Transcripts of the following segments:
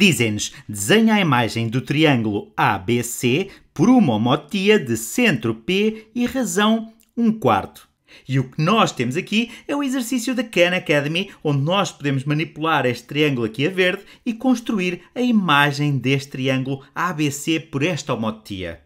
Dizem-nos: desenha a imagem do triângulo ABC por uma homotia de centro P e razão 1 quarto. E o que nós temos aqui é o exercício da Khan Academy, onde nós podemos manipular este triângulo aqui a verde e construir a imagem deste triângulo ABC por esta homotia.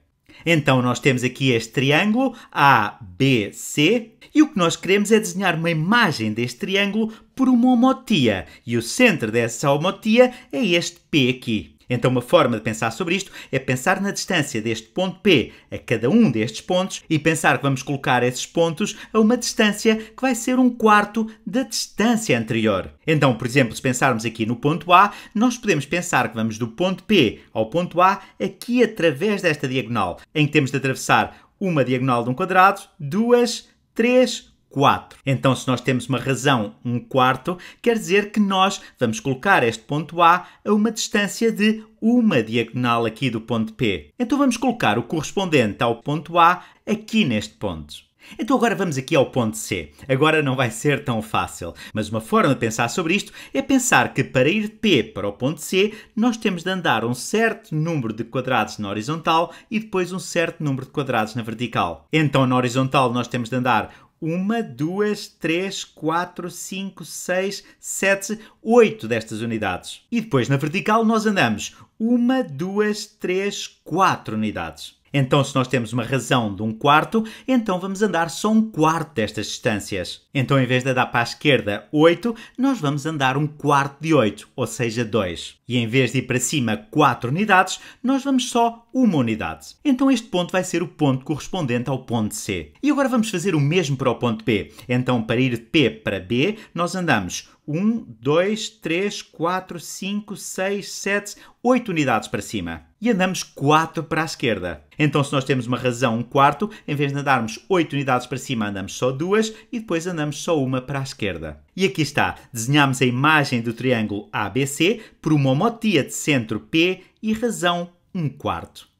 Então nós temos aqui este triângulo ABC e o que nós queremos é desenhar uma imagem deste triângulo por uma homotia e o centro dessa homotia é este P aqui. Então, uma forma de pensar sobre isto é pensar na distância deste ponto P a cada um destes pontos e pensar que vamos colocar esses pontos a uma distância que vai ser um quarto da distância anterior. Então, por exemplo, se pensarmos aqui no ponto A, nós podemos pensar que vamos do ponto P ao ponto A aqui através desta diagonal, em que temos de atravessar uma diagonal de um quadrado, duas, três, 4. Então, se nós temos uma razão 1 quarto, quer dizer que nós vamos colocar este ponto A a uma distância de uma diagonal aqui do ponto P. Então, vamos colocar o correspondente ao ponto A aqui neste ponto. Então agora vamos aqui ao ponto C. Agora não vai ser tão fácil, mas uma forma de pensar sobre isto é pensar que para ir de P para o ponto C, nós temos de andar um certo número de quadrados na horizontal e depois um certo número de quadrados na vertical. Então na horizontal nós temos de andar uma, duas, três, quatro, cinco, seis, sete, oito destas unidades. E depois na vertical nós andamos uma, duas, três, quatro unidades. Então, se nós temos uma razão de um quarto, então vamos andar só um quarto destas distâncias. Então, em vez de andar para a esquerda 8, nós vamos andar um quarto de 8, ou seja, 2. E em vez de ir para cima 4 unidades, nós vamos só uma unidade. Então, este ponto vai ser o ponto correspondente ao ponto C. E agora vamos fazer o mesmo para o ponto B. Então, para ir de P para B, nós andamos 1, 2, 3, 4, 5, 6, 7, 8 unidades para cima. E andamos 4 para a esquerda. Então, se nós temos uma razão 1 quarto, em vez de andarmos 8 unidades para cima, andamos só duas e depois andamos só uma para a esquerda. E aqui está. Desenhamos a imagem do triângulo ABC por uma homotia de centro P e razão 1 quarto.